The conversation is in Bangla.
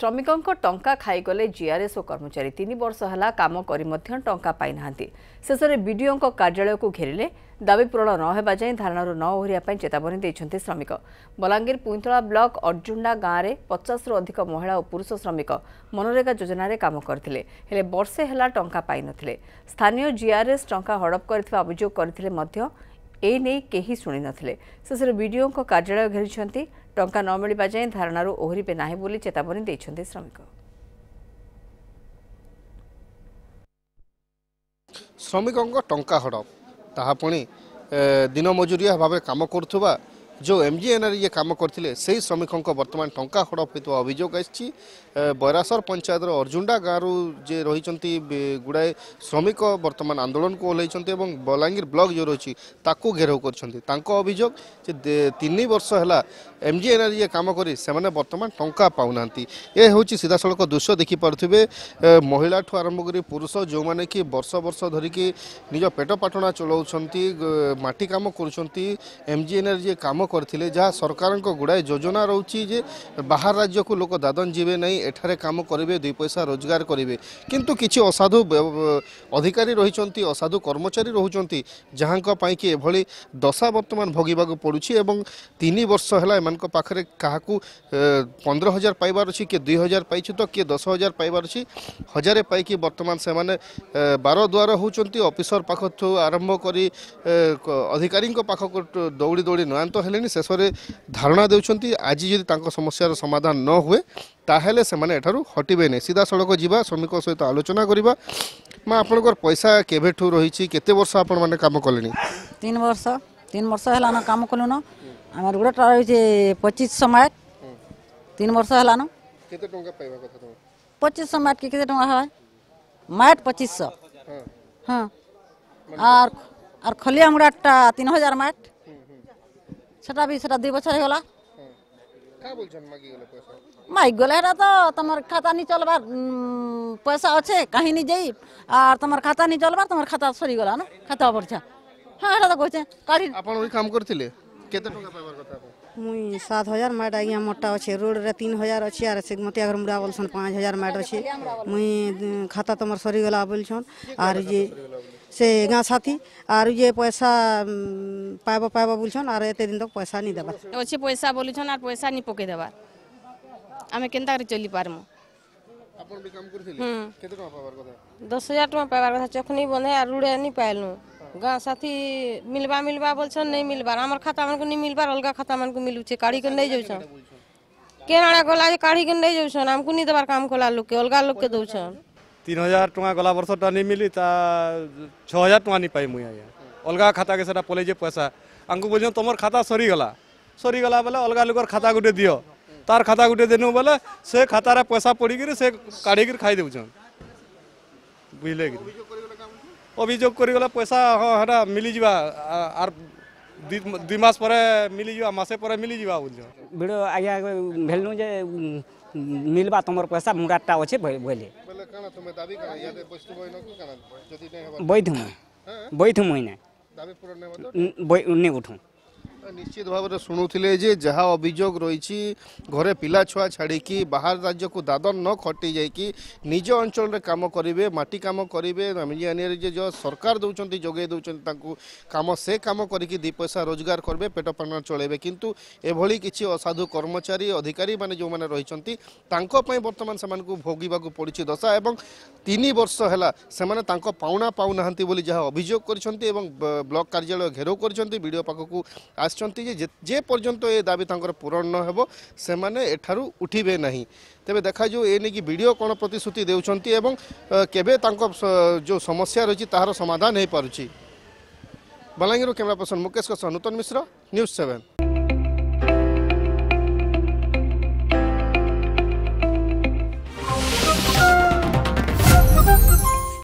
श्रमिकको टा खाइगले कर्मचारी तिन वर्ष होला कमकरीमा टा पाइँदै शेषर विडिओको कार्यालयको घेले दावी पूरण नहे धारणा नओरे चेतावनी श्रमिक बलाङ्गीर पुइन्तला ब्लक अर्जुण्डा गाँडै पचास रु अधिक महिला पुरुष श्रमिक मनरेगा टा पाउन स्थानीय जीआरएस टा हडप गरि अभियोग गरि ଏନେଇ କେହି ଶୁଣିନଥିଲେ ଶେଷରେ ବିଡିଓଙ୍କ କାର୍ଯ୍ୟାଳୟ ଘେରିଛନ୍ତି ଟଙ୍କା ନ ମିଳିବା ଯାଏଁ ଧାରଣାରୁ ଓହରିବେ ନାହିଁ ବୋଲି ଚେତାବନୀ ଦେଇଛନ୍ତି ଶ୍ରମିକ ଶ୍ରମିକଙ୍କ ଟଙ୍କା ହଡ଼ପ ତାହା ପୁଣି ଦିନ ମଜୁରିଆ ଭାବେ କାମ କରୁଥିବା ଯେଉଁ ଏମ୍ଜିଏନ୍ରେ ଇଏ କାମ କରିଥିଲେ ସେହି ଶ୍ରମିକଙ୍କ ବର୍ତ୍ତମାନ ଟଙ୍କା ହଡ଼ପ ହୋଇଥିବା ଅଭିଯୋଗ ଆସିଛି ବୈରାସର ପଞ୍ଚାୟତର ଅର୍ଜୁଣ୍ଡା ଗାଁରୁ ଯିଏ ରହିଛନ୍ତି ଗୁଡ଼ାଏ ଶ୍ରମିକ ବର୍ତ୍ତମାନ ଆନ୍ଦୋଳନକୁ ଓହ୍ଲାଇଛନ୍ତି ଏବଂ ବଲାଙ୍ଗୀର ବ୍ଲକ ଯେଉଁ ରହିଛି ତାକୁ ଘେରାଉ କରିଛନ୍ତି ତାଙ୍କ ଅଭିଯୋଗ ଯେ ତିନି ବର୍ଷ ହେଲା ଏମ୍ଜିଏନ୍ରେ ଇଏ କାମ କରି ସେମାନେ ବର୍ତ୍ତମାନ ଟଙ୍କା ପାଉନାହାନ୍ତି ଏ ହେଉଛି ସିଧାସଳଖ ଦୃଶ୍ୟ ଦେଖିପାରୁଥିବେ ମହିଳାଠୁ ଆରମ୍ଭ କରି ପୁରୁଷ ଯେଉଁମାନେ କି ବର୍ଷ ବର୍ଷ ଧରିକି ନିଜ ପେଟ ପାଟଣା ଚଳାଉଛନ୍ତି ମାଟି କାମ କରୁଛନ୍ତି ଏମ୍ଜିଏନ୍ରେ ଯିଏ କାମ କରିଥିଲେ ଯାହା ସରକାରଙ୍କ ଗୁଡ଼ାଏ ଯୋଜନା ରହୁଛି ଯେ ବାହାର ରାଜ୍ୟକୁ ଲୋକ ଦାଦନ ଯିବେ ନାହିଁ ଏଠାରେ କାମ କରିବେ ଦୁଇ ପଇସା ରୋଜଗାର କରିବେ କିନ୍ତୁ କିଛି ଅସାଧୁ ଅଧିକାରୀ ରହିଛନ୍ତି ଅସାଧୁ କର୍ମଚାରୀ ରହୁଛନ୍ତି ଯାହାଙ୍କ ପାଇଁକି ଏଭଳି ଦଶା ବର୍ତ୍ତମାନ ଭୋଗିବାକୁ ପଡ଼ୁଛି ଏବଂ ତିନି ବର୍ଷ ହେଲା ଏମାନଙ୍କ ପାଖରେ କାହାକୁ ପନ୍ଦର ହଜାର ପାଇବାର ଅଛି କିଏ ଦୁଇ ହଜାର ପାଇଛି ତ କିଏ ଦଶ ହଜାର ପାଇବାର ଅଛି ହଜାରେ ପାଇକି ବର୍ତ୍ତମାନ ସେମାନେ ବାର ଦ୍ୱାର ହେଉଛନ୍ତି ଅଫିସର ପାଖଠୁ ଆରମ୍ଭ କରି ଅଧିକାରୀଙ୍କ ପାଖକୁ ଦୌଡ଼ି ଦୌଡ଼ି ନୟାନ୍ତ ହେଲେଣି ସାରିଲେଣି ଶେଷରେ ଧାରଣା ଦେଉଛନ୍ତି ଆଜି ଯଦି ତାଙ୍କ ସମସ୍ୟାର ସମାଧାନ ନ ହୁଏ ତାହେଲେ ସେମାନେ ଏଠାରୁ ହଟିବେ ନାହିଁ ସିଧାସଳଖ ଯିବା ଶ୍ରମିକ ସହିତ ଆଲୋଚନା କରିବା ମା ଆପଣଙ୍କର ପଇସା କେବେଠୁ ରହିଛି କେତେ ବର୍ଷ ଆପଣମାନେ କାମ କଲେଣି ତିନି ବର୍ଷ ତିନି ବର୍ଷ ହେଲାନ କାମ କଲୁନ ଆମର ଗୋଟେ ରହିଛି ପଚିଶ ସମୟ ତିନି ବର୍ଷ ହେଲାନ କେତେ ଟଙ୍କା ପାଇବା କଥା ତମେ ପଚିଶ ସମୟ କି କେତେ ଟଙ୍କା ହେବା ମାଟ ପଚିଶଶହ ହଁ আর আর খলিয়ামুড়াটা তিন হাজার মাঠ সেটা ବି ସେଟା ଦୁଇ ବଛର ହେଇଗଲା ମାଗିଗଲେ ହେଟା ତ ତମର ଖାତା ନି ଚଲବାର ପଇସା ଅଛେ କାହିଁ ନି ଯାଇ ଆର୍ ତମର ଖାତା ନି ଚଲବାର ତମର ଖାତା ସରିଗଲା ନା ଖାତା ପଡ଼ିଛା ହଁ ହେଟା ତ କହିଛେ କାଢ଼ି ଆପଣ ওই কাম করছিলে কেতে টাকা পাইবার কথা মুই সাত হাজার ম্যাট আজ্ঞা মোটা অছে রোডরে তিন হাজার অছে আর সে মতিয়া ঘর মুড়া বলছেন পাঁচ হাজার ম্যাট অছে মুই খাতা তোমার সরিগলা বলছন আর যে সে গাঁ সাথী আর ইয়ে পয়সা পাইব পাইব বলছেন আর এতে দিন তক পয়সা নি দেবার অছে পয়সা বলছেন আর পয়সা নি পকে দেবার আমি কেনতা করে চলি পারমু আপন বি কাম করছিলি কত টাকা পাবার কথা 10000 টাকা পাবার কথা চখনি বনে আর রুড়ে নি পাইলু গাঁ সাথী মিলবা মিলবা বলছেন নেই মিলবার আমার খাতা মানকু নি মিলবার অলগা খাতা মানকু মিলুছে কাড়ি করে নাই যাউছন কেনাড়া গলা কাড়ি করে নাই যাউছন আমকু নি দেবার কাম কলা লোকে অলগা লোককে দউছন তিন হাজার ଟଙ୍କା ଗଲା ବର୍ଷ ଟା ନେଇ ମିଲି ତା ଛଅ ହଜାର ଟଙ୍କା ନେଇ ପାଇ ମୁଇଁ ଆଜ୍ଞା ଅଲଗା ଖାତାକେ ସେଟା ପଲେଇଛେ ପଇସା ଆମକୁ ବୋଲୁଛନ୍ ତମର ଖାତା ସରିଗଲା ସରିଗଲା ବେଲେ ଅଲଗା ଲୋକର ଖାତା ଗୋଟେ ଦିଅ ତାର ଖାତା ଗୋଟେ ଦେନୁ ବେଲେ ସେ ଖାତାରେ ପଇସା ପଡ଼ିକିରି ସେ କାଢ଼ିକିରି ଖାଇ ଦେଉଛନ୍ ବୁଝିଲେ କି ଅଭିଯୋଗ କରିଗଲେ ପଇସା ହଁ ହେଟା ମିଲିଯିବା ଆର୍ ଦୁଇ ମାସ ପରେ ମିଲିଯିବା ମାସେ ପରେ ମିଲିଯିବା ବୋଲୁଛନ୍ ଭିଡ଼ ଆଜ୍ଞା ଭେଲୁ ଯେ ମିଲ୍ବା ତମର ପଇସା ମୁଣ୍ଡାଟା ଅଛେ ବୋଇଲେ बैठ बैठ दाबी काना यादे बस्तु নিশ্চিত ভাবে শুণুলে যে যা অভিযোগ রয়েছে ঘরে পিলা ছুয়া ছাড়িকি বাহার রাজ্যক দাদন ন খটি যাই নিজ অঞ্চলের কাম করবে মাটি কাম করবে জানিয়ে যে সরকার দৌঁচান যোগাই দৌঁচান তাঁকু কাম সে কাম করি দুই পয়সা রোজগার করবে পেট পানা চলাইবে কিন্তু এভাবে কিছু অসাধু কর্মচারী অধিকারী মানে যে রয়েছেন তাঁপাই বর্তমান সে ভোগিবা পড়ছে দশা এবং তিন বর্ষ হল সে পাওনা পাও না বলে যা অভিযোগ করছেন এবং ব্লক কার্যালয় ঘেরাও করছেন বিডিও পাখক আস আসছেন যে যে পর্যন্ত এ দাবি তাঁর পূরণ হব সে এঠার উঠবে না তবে দেখা যাও এ নেই ভিডিও কোণ প্রতিশ্রুতি দেওয়া এবং কেবে তাঁর যে সমস্যা রয়েছে তাহার সমাধান হয়ে পড়ুছি বলাঙ্গীর ক্যামেরা পর্সন মুকেশ নূতন মিশ্র নিউজ সেভেন